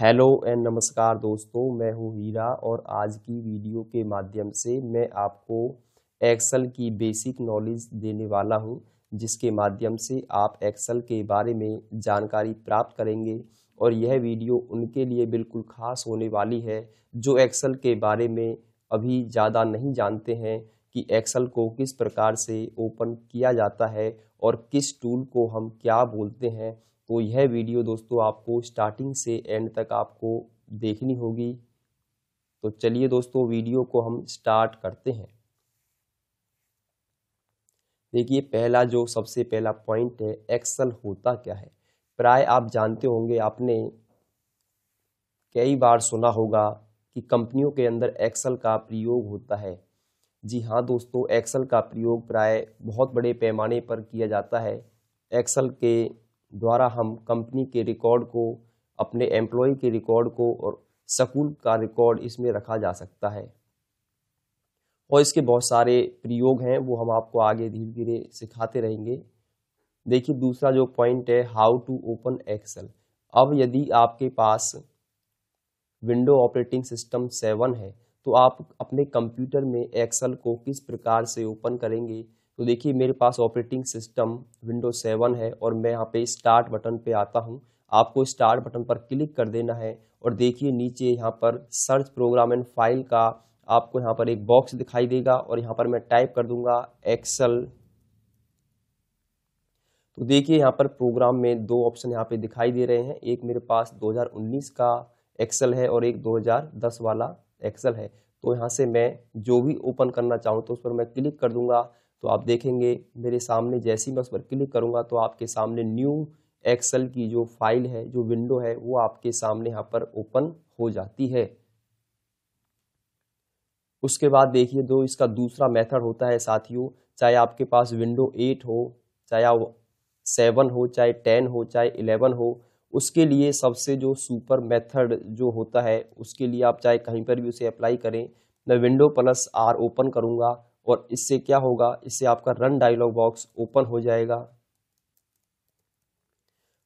hello and नमस्कार दोस्तों मैं हूं हीरा और आज की वीडियो के माध्यम से मैं आपको एक्सेल की बेसिक नॉलेज देने वाला हूं जिसके माध्यम से आप एक्सेल के बारे में जानकारी प्राप्त करेंगे और यह वीडियो उनके लिए बिल्कुल खास होने वाली है जो एक्सेल के बारे में अभी ज़्यादा नहीं जानते हैं कि एक्सेल को किस प्रकार से ओपन किया जाता है और किस टूल को हम क्या बोलते हैं तो यह वीडियो दोस्तों आपको स्टार्टिंग से एंड तक आपको देखनी होगी तो चलिए दोस्तों वीडियो को हम स्टार्ट करते हैं देखिए पहला जो सबसे पहला पॉइंट है एक्सल होता क्या है प्राय आप जानते होंगे आपने कई बार सुना होगा कि कंपनियों के अंदर एक्सल का प्रयोग होता है जी हाँ दोस्तों एक्सल का प्रयोग प्राय बहुत बड़े पैमाने पर किया जाता है एक्सल के द्वारा हम कंपनी के रिकॉर्ड को अपने एम्प्लॉय के रिकॉर्ड को और स्कूल का रिकॉर्ड इसमें रखा जा सकता है और इसके बहुत सारे प्रयोग हैं वो हम आपको आगे धीरे धीरे सिखाते रहेंगे देखिए दूसरा जो पॉइंट है हाउ टू ओपन एक्सेल अब यदि आपके पास विंडो ऑपरेटिंग सिस्टम सेवन है तो आप अपने कंप्यूटर में एक्सेल को किस प्रकार से ओपन करेंगे तो देखिए मेरे पास ऑपरेटिंग सिस्टम विंडो सेवन है और मैं यहाँ पे स्टार्ट बटन पे आता हूँ आपको स्टार्ट बटन पर क्लिक कर देना है और देखिए नीचे यहाँ पर सर्च प्रोग्राम एंड फाइल का आपको यहाँ पर एक बॉक्स दिखाई देगा और यहाँ पर मैं टाइप कर दूंगा एक्सल तो देखिए यहाँ पर प्रोग्राम में दो ऑप्शन यहाँ पे दिखाई दे रहे हैं एक मेरे पास 2019 का एक्सल है और एक 2010 वाला एक्सल है तो यहाँ से मैं जो भी ओपन करना चाहूँ तो उस पर मैं क्लिक कर दूंगा तो आप देखेंगे मेरे सामने जैसे ही मैं उस पर क्लिक करूँगा तो आपके सामने न्यू एक्सेल की जो फाइल है जो विंडो है वो आपके सामने यहाँ पर ओपन हो जाती है उसके बाद देखिए दो इसका दूसरा मेथड होता है साथियों चाहे आपके पास विंडो एट हो चाहे आप सेवन हो चाहे टेन हो चाहे इलेवन हो उसके लिए सबसे जो सुपर मेथड जो होता है उसके लिए आप चाहे कहीं पर भी उसे अप्लाई करें मैं विंडो प्लस आर ओपन करूँगा और इससे क्या होगा इससे आपका रन डायलॉग बॉक्स ओपन हो जाएगा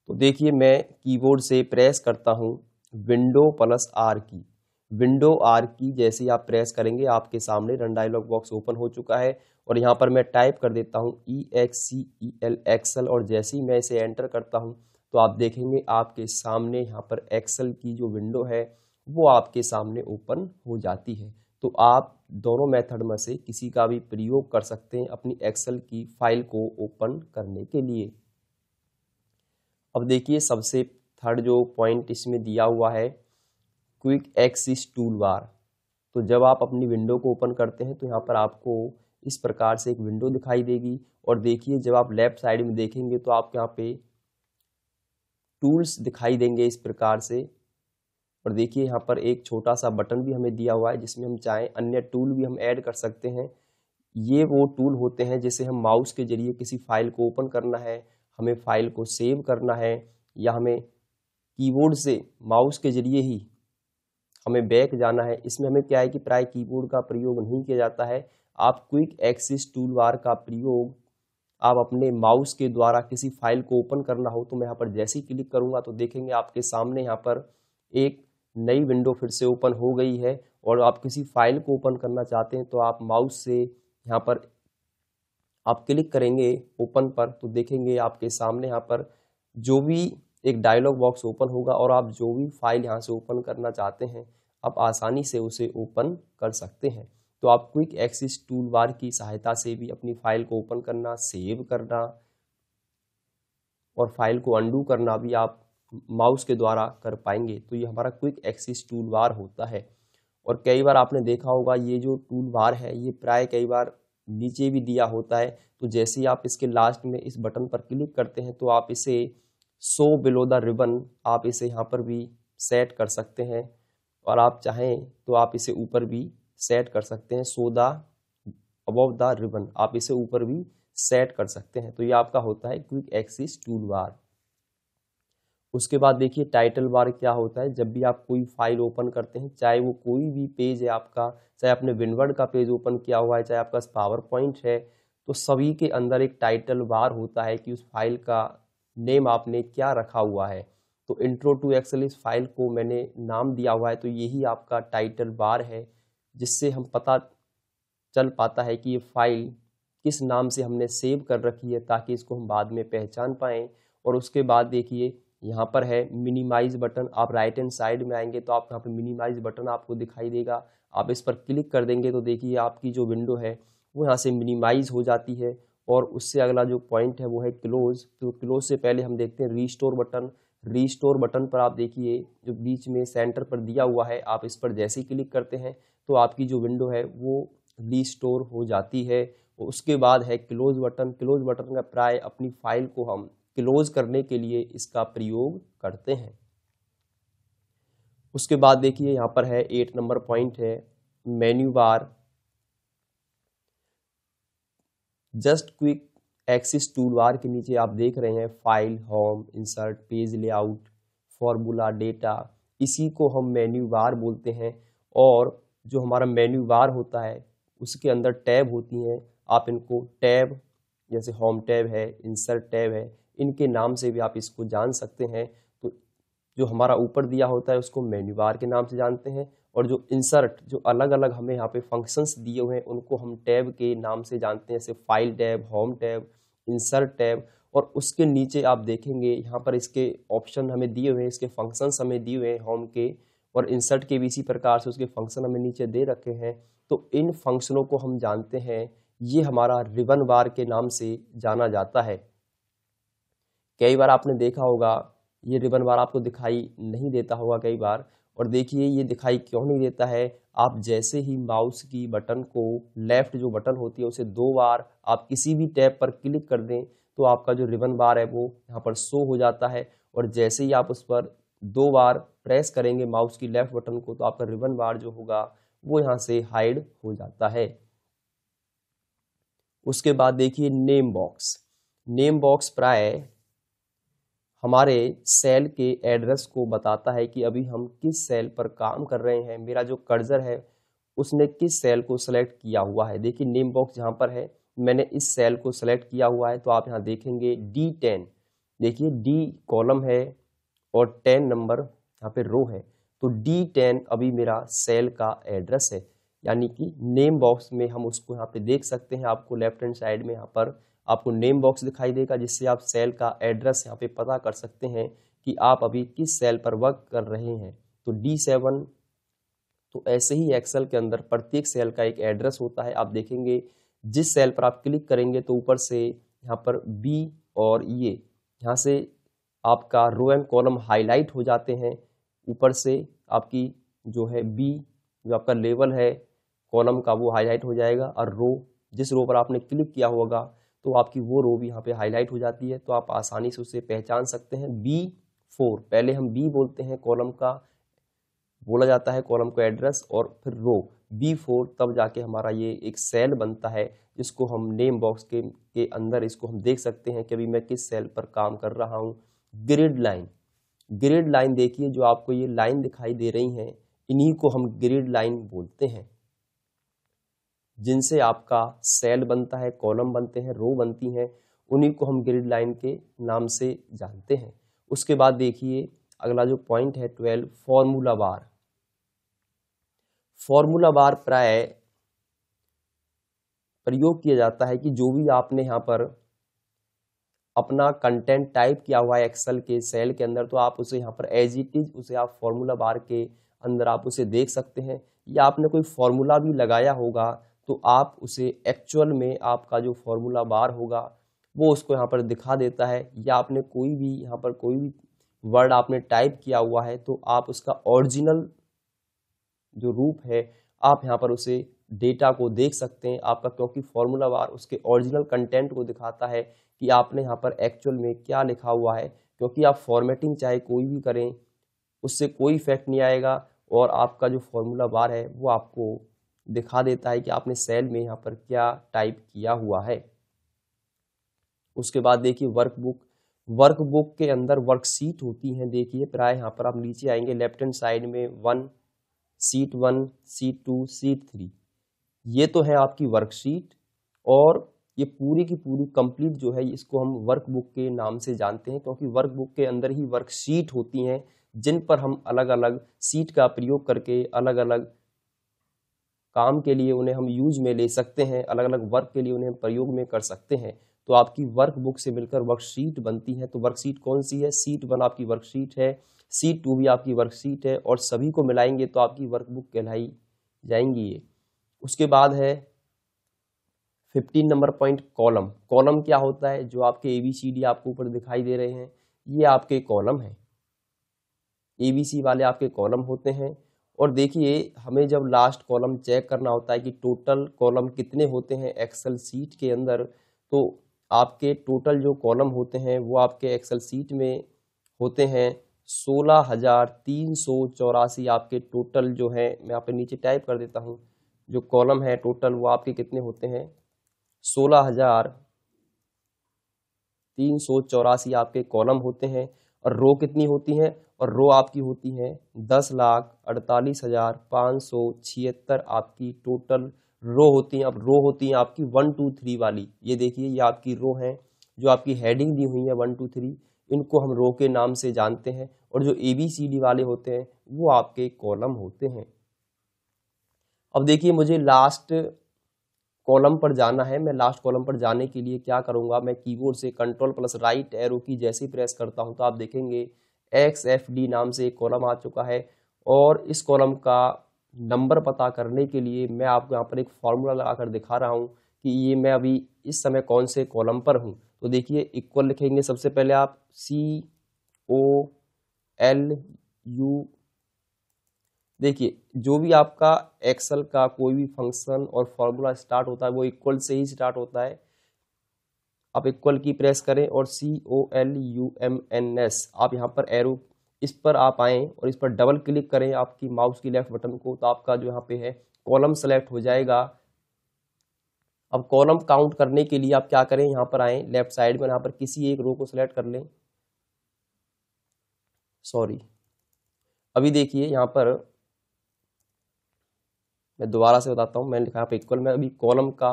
तो देखिए मैं कीबोर्ड से प्रेस करता हूँ window plus R key window R key जैसे आप प्रेस करेंगे आपके सामने रन डायलॉग बॉक्स ओपन हो चुका है और यहाँ पर मैं टाइप कर देता हूँ E X C E L Excel और जैसे ही मैं इसे एंटर करता हूँ तो आप देखेंगे आपके सामने यहाँ पर एक्सल की जो विंडो है वो आपके सामने ओपन हो जाती है तो आप दोनों मेथड में से किसी का भी प्रयोग कर सकते हैं अपनी एक्सेल की फाइल को ओपन करने के लिए अब देखिए सबसे थर्ड जो पॉइंट इसमें दिया हुआ है क्विक एक्सिस टूल बार तो जब आप अपनी विंडो को ओपन करते हैं तो यहाँ पर आपको इस प्रकार से एक विंडो दिखाई देगी और देखिए जब आप लेफ्ट साइड में देखेंगे तो आप यहाँ पे टूल्स दिखाई देंगे इस प्रकार से और देखिए यहाँ पर एक छोटा सा बटन भी हमें दिया हुआ है जिसमें हम चाहें अन्य टूल भी हम ऐड कर सकते हैं ये वो टूल होते हैं जैसे हम माउस के जरिए किसी फाइल को ओपन करना है हमें फाइल को सेव करना है या हमें कीबोर्ड से माउस के जरिए ही हमें बैक जाना है इसमें हमें क्या है कि प्राय कीबोर्ड का प्रयोग नहीं किया जाता है आप क्विक एक्सिस टूल बार का प्रयोग आप अपने माउस के द्वारा किसी फाइल को ओपन करना हो तो मैं यहाँ पर जैसे ही क्लिक करूँगा तो देखेंगे आपके सामने यहाँ पर एक नई विंडो फिर से ओपन हो गई है और आप किसी फाइल को ओपन करना चाहते हैं तो आप माउस से यहाँ पर आप क्लिक करेंगे ओपन पर तो देखेंगे आपके सामने यहाँ पर जो भी एक डायलॉग बॉक्स ओपन होगा और आप जो भी फाइल यहाँ से ओपन करना चाहते हैं आप आसानी से उसे ओपन कर सकते हैं तो आप क्विक एक्सिस टूल बार की सहायता से भी अपनी फाइल को ओपन करना सेव करना और फाइल को अंडू करना भी आप माउस के द्वारा कर पाएंगे तो ये हमारा क्विक एक्सिस टूल बार होता है और कई बार आपने देखा होगा ये जो टूल बार है ये प्राय कई बार नीचे भी दिया होता है तो जैसे ही आप इसके लास्ट में इस बटन पर क्लिक करते हैं तो आप इसे सो बिलो द रिबन आप इसे यहाँ पर भी सेट कर सकते हैं और आप चाहें तो आप इसे ऊपर भी सेट कर सकते हैं so the above the ribbon आप इसे ऊपर भी सेट कर सकते हैं तो ये आपका होता है क्विक एक्सिस टूल बार उसके बाद देखिए टाइटल बार क्या होता है जब भी आप कोई फाइल ओपन करते हैं चाहे वो कोई भी पेज है आपका चाहे आपने विनवर्ड का पेज ओपन किया हुआ है चाहे आपका पावर पॉइंट है तो सभी के अंदर एक टाइटल बार होता है कि उस फाइल का नेम आपने क्या रखा हुआ है तो इंट्रो टू एक्सल इस फाइल को मैंने नाम दिया हुआ है तो यही आपका टाइटल बार है जिससे हम पता चल पाता है कि ये फाइल किस नाम से हमने सेव कर रखी है ताकि इसको हम बाद में पहचान पाएँ और उसके बाद देखिए यहाँ पर है मिनिमाइज बटन आप राइट हैंड साइड में आएंगे तो आप यहाँ पर मिनिमाइज बटन आपको दिखाई देगा आप इस पर क्लिक कर देंगे तो देखिए आपकी जो विंडो है वो यहाँ से मिनिमाइज हो जाती है और उससे अगला जो पॉइंट है वो है क्लोज तो क्लोज से पहले हम देखते हैं रीस्टोर बटन रीस्टोर बटन पर आप देखिए जो बीच में सेंटर पर दिया हुआ है आप इस पर जैसे ही क्लिक करते हैं तो आपकी जो विंडो है वो रीस्टोर हो जाती है उसके बाद है क्लोज बटन क्लोज बटन का प्राय अपनी फाइल को हम क्लोज करने के लिए इसका प्रयोग करते हैं उसके बाद देखिए यहाँ पर है एट नंबर पॉइंट है menu bar just quick access tool bar के नीचे आप देख रहे हैं file home insert page layout formula data इसी को हम मेन्यू बार बोलते हैं और जो हमारा मेन्यू बार होता है उसके अंदर टैब होती हैं आप इनको टैब जैसे होम टैब है इंसर्ट टैब है इनके नाम से भी आप इसको जान सकते हैं तो जो हमारा ऊपर दिया होता है उसको मेन्यू बार के नाम से जानते हैं और जो इंसर्ट जो अलग अलग हमें यहाँ पे फंक्शंस दिए हुए हैं उनको हम टैब के नाम से जानते हैं जैसे file tab home tab insert tab और उसके नीचे आप देखेंगे यहाँ पर इसके ऑप्शन हमें दिए हुए हैं इसके फंक्शंस हमें दिए हुए हैं होम के और इंसर्ट के भी इसी प्रकार से उसके फंक्शन हमें नीचे दे रखे हैं तो इन फंक्शनों को हम जानते हैं ये हमारा रिबन बार के नाम से जाना जाता है कई बार आपने देखा होगा ये रिबन बार आपको दिखाई नहीं देता होगा कई बार और देखिए ये दिखाई क्यों नहीं देता है आप जैसे ही माउस की बटन को लेफ्ट जो बटन होती है उसे दो बार आप किसी भी टैब पर क्लिक कर दें तो आपका जो रिबन बार है वो यहाँ पर शो हो जाता है और जैसे ही आप उस पर दो बार प्रेस करेंगे माउस की लेफ्ट बटन को तो आपका रिबन बार जो होगा वो यहाँ से हाइड हो जाता है उसके बाद देखिए नेम बॉक्स नेम बॉक्स प्राय हमारे सेल के एड्रेस को बताता है कि अभी हम किस सेल पर काम कर रहे हैं मेरा जो कर्जर है उसने किस सेल को सेलेक्ट किया हुआ है देखिए नेम बॉक्स जहाँ पर है मैंने इस सेल को सेलेक्ट किया हुआ है तो आप यहाँ देखेंगे डी टेन देखिए डी कॉलम है और टेन नंबर यहाँ पे रो है तो डी टेन अभी मेरा सेल का एड्रेस है यानी कि नेम बॉक्स में हम उसको यहाँ पे देख सकते हैं आपको लेफ्ट हैंड साइड में यहाँ पर आपको नेम बॉक्स दिखाई देगा जिससे आप सेल का एड्रेस यहाँ पे पता कर सकते हैं कि आप अभी किस सेल पर वर्क कर रहे हैं तो डी सेवन तो ऐसे ही एक्सेल के अंदर प्रत्येक सेल का एक एड्रेस होता है आप देखेंगे जिस सेल पर आप क्लिक करेंगे तो ऊपर से यहाँ पर बी और ये यहाँ से आपका रो एंड कॉलम हाईलाइट हो जाते हैं ऊपर से आपकी जो है बी जो आपका लेवल है कॉलम का वो हाईलाइट हो जाएगा और रो जिस रो पर आपने क्लिक किया होगा तो आपकी वो रो भी यहाँ पे हाईलाइट हो जाती है तो आप आसानी से उसे पहचान सकते हैं बी फोर पहले हम बी बोलते हैं कॉलम का बोला जाता है कॉलम का एड्रेस और फिर रो बी फोर तब जाके हमारा ये एक सेल बनता है जिसको हम नेम बॉक्स के के अंदर इसको हम देख सकते हैं कि अभी मैं किस सेल पर काम कर रहा हूँ ग्रिड लाइन ग्रिड लाइन देखिए जो आपको ये लाइन दिखाई दे रही हैं इन्हीं को हम ग्रिड लाइन बोलते हैं जिनसे आपका सेल बनता है कॉलम बनते हैं रो बनती हैं उन्हीं को हम ग्रिड लाइन के नाम से जानते हैं उसके बाद देखिए अगला जो पॉइंट है twelve formula bar formula bar प्राय प्रयोग किया जाता है कि जो भी आपने यहाँ पर अपना कंटेंट टाइप किया हुआ है एक्सेल के सेल के अंदर तो आप उसे यहाँ पर एज इट इज उसे आप फॉर्मूला बार के अंदर आप उसे देख सकते हैं या आपने कोई फॉर्मूला भी लगाया होगा तो आप उसे एक्चुअल में आपका जो फॉर्मूला बार होगा वो उसको यहाँ पर दिखा देता है या आपने कोई भी यहाँ पर कोई भी वर्ड आपने टाइप किया हुआ है तो आप उसका ओरिजिनल जो रूप है आप यहाँ पर उसे डेटा को देख सकते हैं आपका क्योंकि फॉर्मूला बार उसके ओरिजिनल कंटेंट को दिखाता है कि आपने यहाँ पर एक्चुअल में क्या लिखा हुआ है क्योंकि आप फॉर्मेटिंग चाहे कोई भी करें उससे कोई इफेक्ट नहीं आएगा और आपका जो फॉर्मूला बार है वो आपको दिखा देता है कि आपने सेल में यहाँ पर क्या टाइप किया हुआ है उसके बाद देखिए वर्कबुक वर्कबुक के अंदर वर्कशीट होती हैं देखिए प्राय यहाँ पर आप नीचे आएंगे लेफ्ट हैंड साइड में one sheet one sheet two sheet three ये तो है आपकी वर्कशीट और ये पूरी की पूरी कंप्लीट जो है इसको हम वर्कबुक के नाम से जानते हैं क्योंकि वर्कबुक के अंदर ही वर्कशीट होती हैं जिन पर हम अलग अलग सीट का प्रयोग करके अलग अलग काम के लिए उन्हें हम यूज में ले सकते हैं अलग अलग वर्क के लिए उन्हें प्रयोग में कर सकते हैं तो आपकी वर्क बुक से मिलकर वर्कशीट बनती है तो वर्कशीट कौन सी है सीट वन आपकी वर्कशीट है सीट टू भी आपकी वर्कशीट है और सभी को मिलाएंगे तो आपकी वर्कबुक कहलाई जाएंगी ये उसके बाद है fifteen number point column column क्या होता है जो आपके ए बी सी डी आपको ऊपर दिखाई दे रहे हैं ये आपके कॉलम है ए बी सी वाले आपके कॉलम होते हैं और देखिए हमें जब लास्ट कॉलम चेक करना होता है कि टोटल कॉलम कितने होते हैं एक्सेल सीट के अंदर तो आपके टोटल जो कॉलम होते हैं वो आपके एक्सेल सीट में होते हैं सोलह हज़ार तीन सौ चौरासी आपके टोटल जो है मैं आप नीचे टाइप कर देता हूँ जो कॉलम है टोटल वो आपके कितने होते हैं सोलह हज़ार तीन सौ चौरासी आपके कॉलम होते हैं और रो कितनी होती हैं और रो आपकी होती हैं दस लाख अड़तालीस हज़ार पाँच सौ छिहत्तर आपकी टोटल रो होती हैं अब रो होती हैं आपकी वन टू थ्री वाली ये देखिए ये आपकी रो हैं जो आपकी हेडिंग दी हुई है वन टू थ्री इनको हम रो के नाम से जानते हैं और जो ए बी सी डी वाले होते हैं वो आपके कॉलम होते हैं अब देखिए मुझे लास्ट कॉलम पर जाना है मैं लास्ट कॉलम पर जाने के लिए क्या करूँगा मैं कीबोर्ड से कंट्रोल प्लस राइट एरो की जैसे प्रेस करता हूँ तो आप देखेंगे एक्स एफ डी नाम से एक कॉलम आ चुका है और इस कॉलम का नंबर पता करने के लिए मैं आपको यहाँ पर एक फार्मूला लगाकर दिखा रहा हूँ कि ये मैं अभी इस समय कौन से कॉलम पर हूँ तो देखिए इक्वल लिखेंगे सबसे पहले आप सी ओ एल यू देखिए जो भी आपका एक्सल का कोई भी फंक्शन और फॉर्मूला स्टार्ट होता है वो इक्वल से ही स्टार्ट होता है आप इक्वल की प्रेस करें और C O L U M N S आप यहाँ पर एरो इस पर आप आएँ और इस पर डबल क्लिक करें आपकी माउस की लेफ्ट बटन को तो आपका जो यहाँ पे है कॉलम सेलेक्ट हो जाएगा अब कॉलम काउंट करने के लिए आप क्या करें यहाँ पर आएँ लेफ्ट साइड में यहाँ पर किसी एक रो को सिलेक्ट कर लें सॉरी अभी देखिए यहाँ पर मैं दोबारा से बताता हूँ मैंने लिखा यहाँ पर इक्वल मैं अभी कॉलम का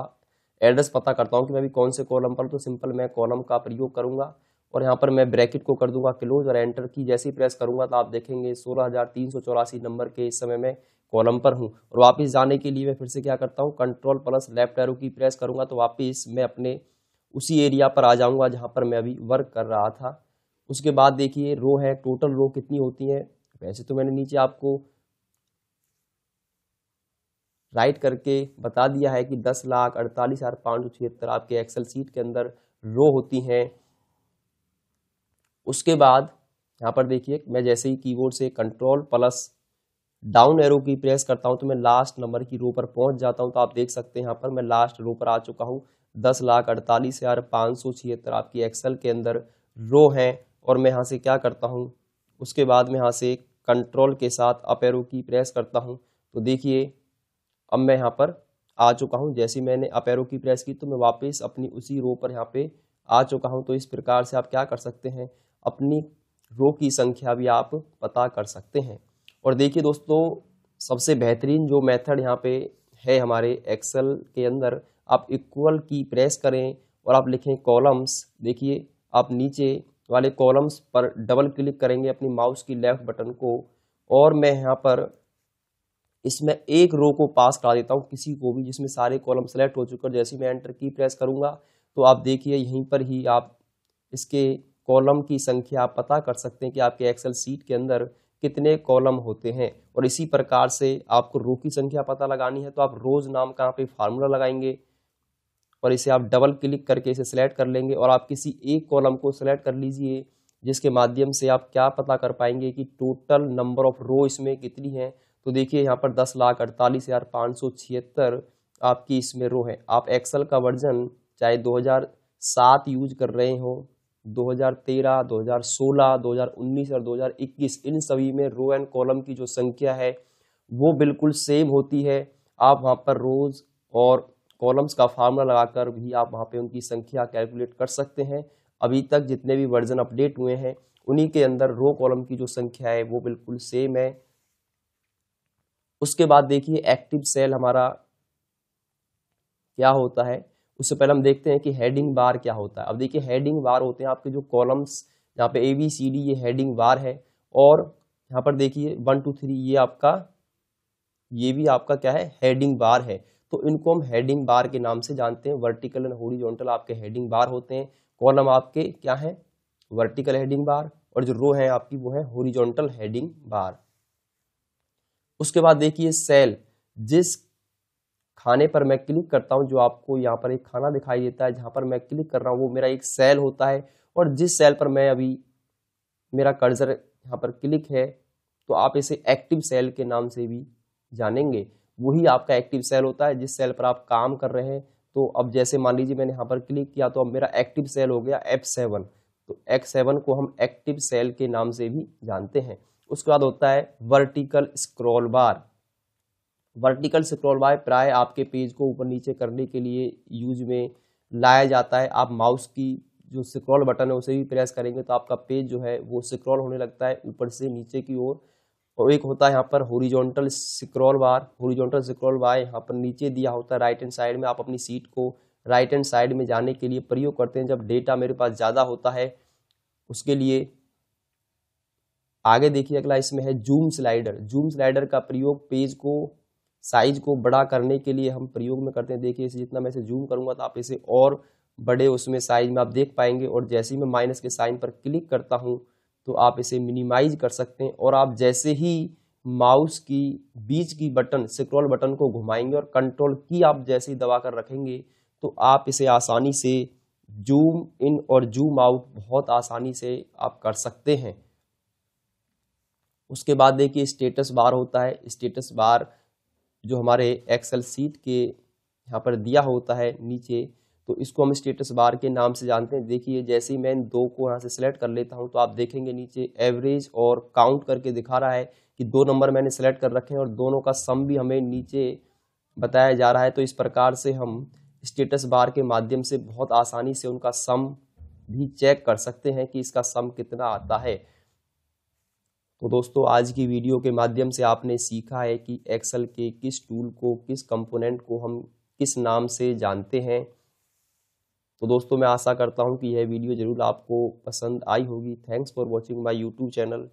एड्रेस पता करता हूँ कि मैं अभी कौन से कॉलम पर तो सिंपल मैं कॉलम का प्रयोग करूँगा और यहाँ पर मैं ब्रैकेट को कर दूंगा क्लोज और एंटर की जैसे ही प्रेस करूँगा तो आप देखेंगे सोलह नंबर के इस समय में कॉलम पर हूँ और वापस जाने के लिए मैं फिर से क्या करता हूँ control plus left arrow key press करूँगा तो वापस मैं अपने उसी एरिया पर आ जाऊँगा जहाँ पर मैं अभी वर्क कर रहा था उसके बाद देखिए रो है टोटल रो कितनी होती हैं वैसे तो मैंने नीचे आपको राइट करके बता दिया है कि दस लाख अड़तालीस हज़ार पाँच सौ छिहत्तर आपके एक्सेल सीट के अंदर रो होती हैं उसके बाद यहाँ पर देखिए मैं जैसे ही कीबोर्ड से control plus down arrow key press करता हूँ तो मैं लास्ट नंबर की रो पर पहुँच जाता हूँ तो आप देख सकते हैं यहाँ पर मैं लास्ट रो पर आ चुका हूँ दस लाख अड़तालीस हज़ार पाँच सौ छिहत्तर आपकी एक्सेल के अंदर रो हैं और मैं यहाँ से क्या करता हूँ उसके बाद मैं यहाँ से कंट्रोल के साथ अप एरो की प्रेस करता हूँ तो देखिए अब मैं यहाँ पर आ चुका हूँ जैसे मैंने अपैरो की प्रेस की तो मैं वापस अपनी उसी रो पर यहाँ पे आ चुका हूँ तो इस प्रकार से आप क्या कर सकते हैं अपनी रो की संख्या भी आप पता कर सकते हैं और देखिए दोस्तों सबसे बेहतरीन जो मेथड यहाँ पे है हमारे एक्सेल के अंदर आप इक्वल की प्रेस करें और आप लिखें कॉलम्स देखिए आप नीचे वाले कॉलम्स पर डबल क्लिक करेंगे अपनी माउस की लेफ्ट बटन को और मैं यहाँ पर इसमें एक रो को पास करा देता हूँ किसी को भी जिसमें सारे कॉलम सेलेक्ट हो चुके हैं जैसे मैं एंटर की प्रेस करूँगा तो आप देखिए यहीं पर ही आप इसके कॉलम की संख्या आप पता कर सकते हैं कि आपके एक्सेल सीट के अंदर कितने कॉलम होते हैं और इसी प्रकार से आपको रो की संख्या पता लगानी है तो आप रोज़ नाम कहाँ पे फार्मूला लगाएंगे और इसे आप डबल क्लिक करके इसे सिलेक्ट कर लेंगे और आप किसी एक कॉलम को सिलेक्ट कर लीजिए जिसके माध्यम से आप क्या पता कर पाएंगे कि टोटल नंबर ऑफ रो इसमें कितनी है तो देखिए यहाँ पर दस लाख अड़तालीस हज़ार पाँच सौ छिहत्तर आपकी इसमें रो है आप एक्सल का वर्जन चाहे 2007 यूज कर रहे हो 2013, 2016, 2019 और 2021 इन सभी में रो एंड कॉलम की जो संख्या है वो बिल्कुल सेम होती है आप वहाँ पर रोज और कॉलम्स का फार्मूला लगाकर भी आप वहाँ पे उनकी संख्या कैलकुलेट कर सकते हैं अभी तक जितने भी वर्जन अपडेट हुए हैं उन्हीं के अंदर रो कॉलम की जो संख्या है वो बिल्कुल सेम है उसके बाद देखिए एक्टिव सेल हमारा क्या होता है उससे पहले हम देखते हैं कि हेडिंग बार क्या होता है अब देखिए हेडिंग बार होते हैं आपके जो कॉलम्स यहाँ पे ए बी सी डी ये हेडिंग बार है और यहाँ पर देखिए वन टू थ्री ये आपका ये भी आपका क्या है हेडिंग बार है तो इनको हम हेडिंग बार के नाम से जानते हैं वर्टिकल एंड होरिजोनटल आपके हेडिंग बार होते हैं कॉलम आपके क्या है वर्टिकल हेडिंग बार और जो रो है आपकी वो है होरिजोनटल हेडिंग बार उसके बाद देखिए सेल जिस खाने पर मैं क्लिक करता हूँ जो आपको यहाँ पर एक खाना दिखाई देता है जहाँ पर मैं क्लिक कर रहा हूँ वो मेरा एक सेल होता है और जिस सेल पर मैं अभी मेरा कर्जर यहाँ पर क्लिक है तो आप इसे एक्टिव सेल के नाम से भी जानेंगे वही आपका एक्टिव सेल होता है जिस सेल पर आप काम कर रहे हैं तो अब जैसे मान लीजिए मैंने यहाँ पर क्लिक किया तो अब मेरा एक्टिव सेल हो गया एफ सेवन तो एक्स सेवन को हम एक्टिव सेल के नाम से भी जानते हैं उसके बाद होता है vertical scroll bar vertical scroll bar प्राय आपके पेज को ऊपर नीचे करने के लिए यूज में लाया जाता है आप माउस की जो स्क्रॉल बटन है उसे भी प्रेस करेंगे तो आपका पेज जो है वो स्क्रॉल होने लगता है ऊपर से नीचे की ओर और, और एक होता है यहाँ पर horizontal scroll bar horizontal scroll bar यहाँ पर नीचे दिया होता है राइट हैंड साइड में आप अपनी सीट को राइट हैंड साइड में जाने के लिए प्रयोग करते हैं जब डेटा मेरे पास ज़्यादा होता है उसके लिए आगे देखिए अगला इसमें है जूम स्लाइडर जूम स्लाइडर का प्रयोग पेज को साइज को बड़ा करने के लिए हम प्रयोग में करते हैं देखिए इसे जितना मैं इसे जूम करूंगा तो आप इसे और बड़े उसमें साइज में आप देख पाएंगे और जैसे ही मैं माइनस के साइन पर क्लिक करता हूँ तो आप इसे मिनिमाइज कर सकते हैं और आप जैसे ही माउस की बीच की बटन सिक्रोल बटन को घुमाएंगे और कंट्रोल की आप जैसे ही दबा कर रखेंगे तो आप इसे आसानी से जूम इन और जूम आउट बहुत आसानी से आप कर सकते हैं उसके बाद देखिए स्टेटस बार होता है स्टेटस बार जो हमारे एक्सेल सीट के यहाँ पर दिया होता है नीचे तो इसको हम स्टेटस बार के नाम से जानते हैं देखिए जैसे ही मैं दो को यहाँ से सिलेक्ट कर लेता हूँ तो आप देखेंगे नीचे एवरेज और काउंट करके दिखा रहा है कि दो नंबर मैंने सेलेक्ट कर रखे हैं और दोनों का सम भी हमें नीचे बताया जा रहा है तो इस प्रकार से हम स्टेटस बार के माध्यम से बहुत आसानी से उनका सम भी चेक कर सकते हैं कि इसका सम कितना आता है तो दोस्तों आज की वीडियो के माध्यम से आपने सीखा है कि एक्सेल के किस टूल को किस कंपोनेंट को हम किस नाम से जानते हैं तो दोस्तों मैं आशा करता हूं कि यह वीडियो ज़रूर आपको पसंद आई होगी thanks for watching my YouTube channel